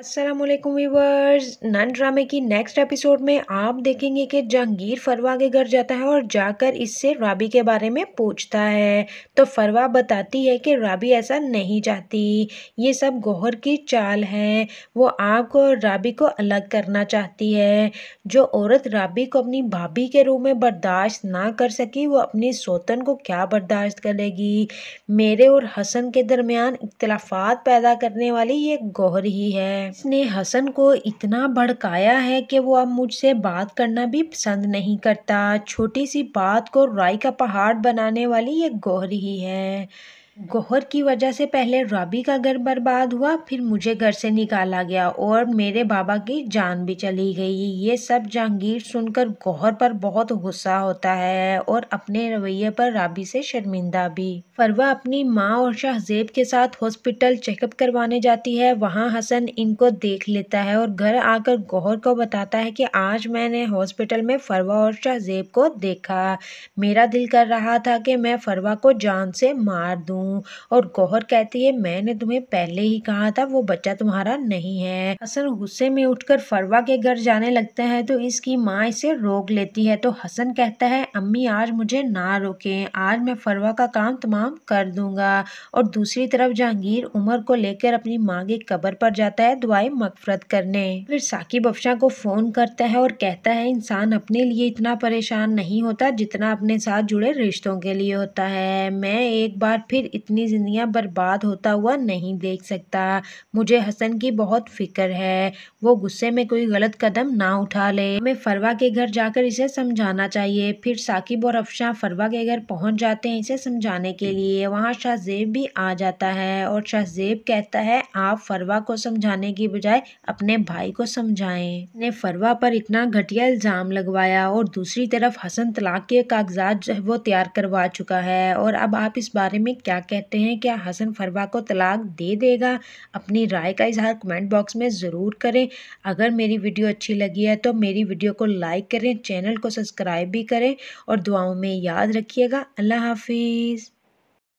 Aslam viewers none ड्रामे की next episode में आप देखेंगे कि जहांगीर फरवा के घर जाता है और जाकर इससे राबी के बारे में पूछता है तो फरवा बताती है कि राबी ऐसा नहीं चाहती ये सब गोहर की चाल है वो आपको और राबी को अलग करना चाहती है जो औरत राबी को अपनी भाभी के रूप में बर्दाश्त ना कर सकी वो अपनी सोतन को क्या बर्दाश्त करेगी मेरे और हसन के दरमियान इख्तलाफात पैदा करने वाली ये गोहर ही है इसने हसन को इतना भड़काया है कि वो अब मुझसे बात करना भी पसंद नहीं करता छोटी सी बात को राय का पहाड़ बनाने वाली ये गोहरी ही है गौहर की वजह से पहले रॉबी का घर बर्बाद हुआ फिर मुझे घर से निकाला गया और मेरे बाबा की जान भी चली गई ये सब जहांगीर सुनकर गौहर पर बहुत गुस्सा होता है और अपने रवैये पर राबी से शर्मिंदा भी फरवा अपनी माँ और शाहजेब के साथ हॉस्पिटल चेकअप करवाने जाती है वहाँ हसन इनको देख लेता है और घर आकर गौहर को बताता है कि आज मैंने हॉस्पिटल में फरवा और शाहजेब को देखा मेरा दिल कर रहा था कि मैं फरवा को जान से मार दूँ हूँ और गौहर कहती है मैंने तुम्हें पहले ही कहा था वो बच्चा तुम्हारा नहीं है हसन गुस्से में उठकर फरवा के घर जाने लगते हैं तो इसकी माँ इसे रोक लेती है तो हसन कहता है अम्मी आज मुझे ना रोके आज मैं फरवा का काम तमाम कर दूंगा और दूसरी तरफ जहांगीर उमर को लेकर अपनी माँ की कबर पर जाता है दुआई मकफरत करने फिर साकिब अफशा को फ़ोन करता है और कहता है इंसान अपने लिए इतना परेशान नहीं होता जितना अपने साथ जुड़े रिश्तों के लिए होता है मैं एक बार फिर इतनी ज़िंदगियां बर्बाद होता हुआ नहीं देख सकता मुझे हसन की बहुत फ़िक्र है वो गुस्से में कोई गलत कदम ना उठा ले हमें फरवा के घर जाकर इसे समझाना चाहिए फिर साकिब और अफशा फरवा के घर पहुंच जाते हैं इसे समझाने के लिए वहाँ शाहजेब भी आ जाता है और शाहजेब कहता है आप फरवा को समझाने की बजाय अपने भाई को समझाएं ने फरवा पर इतना घटिया इल्ज़ाम लगवाया और दूसरी तरफ हसन तलाक के कागजात वो तैयार करवा चुका है और अब आप इस बारे में क्या कहते हैं क्या हसन फरवा को तलाक दे देगा अपनी राय का इजहार कमेंट बॉक्स में ज़रूर करें अगर मेरी वीडियो अच्छी लगी है तो मेरी वीडियो को लाइक करें चैनल को सब्सक्राइब भी करें और दुआओं में याद रखिएगा अल्लाह हाफिज़